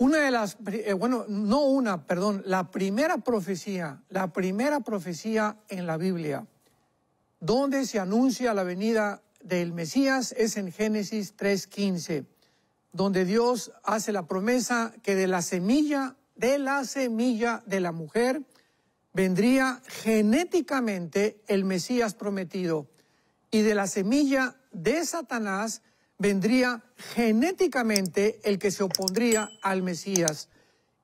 Una de las, eh, bueno, no una, perdón, la primera profecía, la primera profecía en la Biblia, donde se anuncia la venida del Mesías es en Génesis 3.15, donde Dios hace la promesa que de la semilla, de la semilla de la mujer, vendría genéticamente el Mesías prometido. Y de la semilla de Satanás vendría genéticamente el que se opondría al Mesías.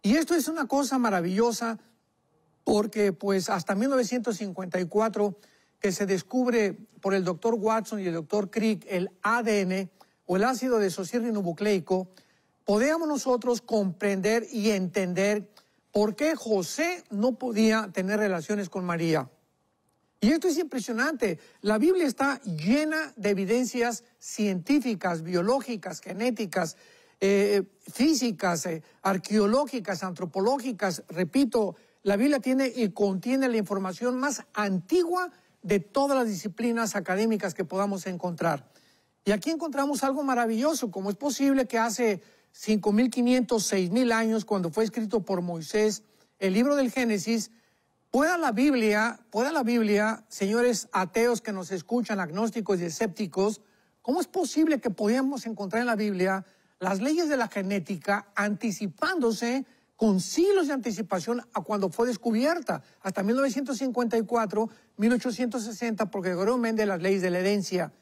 Y esto es una cosa maravillosa porque pues hasta 1954 que se descubre por el doctor Watson y el doctor Crick el ADN o el ácido desoxirribonucleico, podíamos nosotros comprender y entender por qué José no podía tener relaciones con María. Y esto es impresionante. La Biblia está llena de evidencias científicas, biológicas, genéticas, eh, físicas, eh, arqueológicas, antropológicas. Repito, la Biblia tiene y contiene la información más antigua de todas las disciplinas académicas que podamos encontrar. Y aquí encontramos algo maravilloso, como es posible que hace 5.500, 6.000 años, cuando fue escrito por Moisés, el libro del Génesis, ¿Pueda la Biblia, pueda la Biblia, señores ateos que nos escuchan, agnósticos y escépticos, cómo es posible que podamos encontrar en la Biblia las leyes de la genética anticipándose con siglos de anticipación a cuando fue descubierta, hasta 1954, 1860, porque Gregorio Méndez, las leyes de la herencia.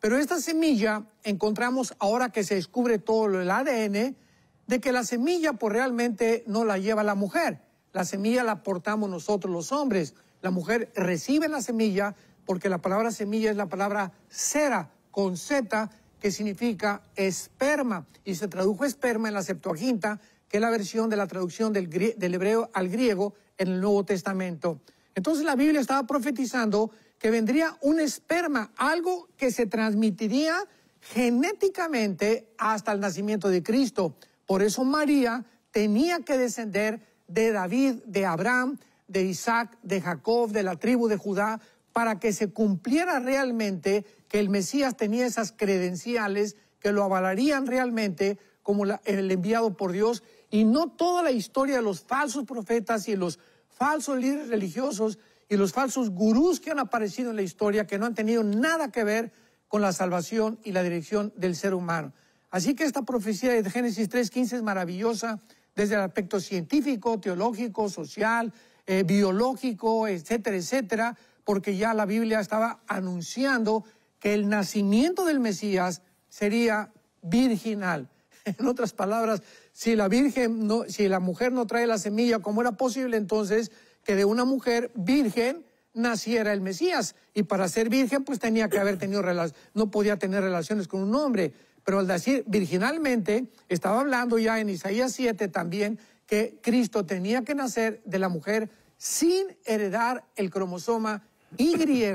Pero esta semilla encontramos ahora que se descubre todo el ADN, de que la semilla pues realmente no la lleva la mujer. La semilla la aportamos nosotros los hombres. La mujer recibe la semilla porque la palabra semilla es la palabra cera con zeta que significa esperma y se tradujo esperma en la Septuaginta, que es la versión de la traducción del hebreo al griego en el Nuevo Testamento. Entonces la Biblia estaba profetizando que vendría un esperma, algo que se transmitiría genéticamente hasta el nacimiento de Cristo. Por eso María tenía que descender de David, de Abraham, de Isaac, de Jacob, de la tribu de Judá, para que se cumpliera realmente que el Mesías tenía esas credenciales que lo avalarían realmente como el enviado por Dios y no toda la historia de los falsos profetas y los falsos líderes religiosos y los falsos gurús que han aparecido en la historia que no han tenido nada que ver con la salvación y la dirección del ser humano. Así que esta profecía de Génesis 3.15 es maravillosa desde el aspecto científico, teológico, social, eh, biológico, etcétera, etcétera, porque ya la Biblia estaba anunciando que el nacimiento del Mesías sería virginal. En otras palabras, si la virgen si la mujer no trae la semilla, ¿cómo era posible entonces que de una mujer virgen naciera el Mesías? Y para ser virgen, pues tenía que haber tenido relaciones, no podía tener relaciones con un hombre. Pero al decir virginalmente, estaba hablando ya en Isaías 7 también que Cristo tenía que nacer de la mujer sin heredar el cromosoma Y, que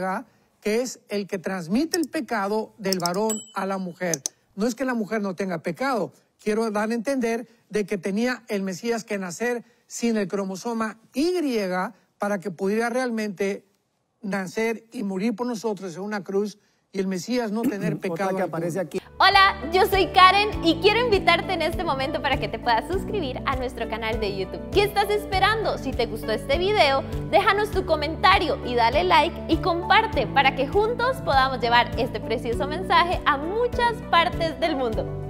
es el que transmite el pecado del varón a la mujer. No es que la mujer no tenga pecado, quiero dar a entender de que tenía el Mesías que nacer sin el cromosoma Y para que pudiera realmente nacer y morir por nosotros en una cruz y el Mesías no tener pecado. aparece aquí. Hola, yo soy Karen y quiero invitarte en este momento para que te puedas suscribir a nuestro canal de YouTube. ¿Qué estás esperando? Si te gustó este video, déjanos tu comentario y dale like y comparte para que juntos podamos llevar este precioso mensaje a muchas partes del mundo.